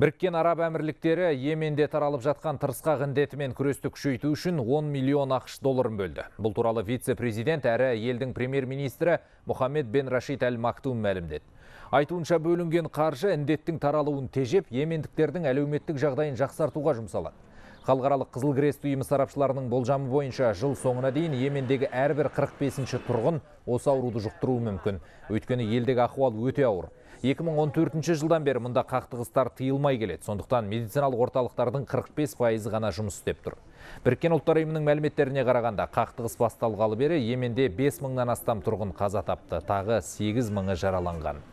біріккен араб әмірліктері еменде таралып жатқан тұрысқа ғындетімен күресті күшейту үшін 10 миллион ақш долларын бөлді бұл туралы вице президент әрі елдің премьер министрі мұхаммед бен рашид әл мактум мәлімдеді айтуынша бөлінген қаржы індеттің таралуын тежеп емендіктердің әлеуметтік жағдайын жақсартуға жұмсалады халықаралық қызыл крест ұйымы сарапшыларының болжамы бойынша жыл соңына дейін Йемендегі әрбір 45-ші тұрғын осы ауруды жұқтыруы мүмкін. Өйткені елдегі ахуал өте ауыр. 2014 жылдан бері мұнда қақтығыстар тыйылмай келеді. Сондықтан медициналық орталықтардың 45% ғана жұмыс істеп тұр. Біріккен ұлттар ұйымының мәліметтеріне қарағанда қақтығыс басталғалы бері Йеменде 5 мыңнан астам тұрғын қаза тапты, тағы 8 мыңы жараланған.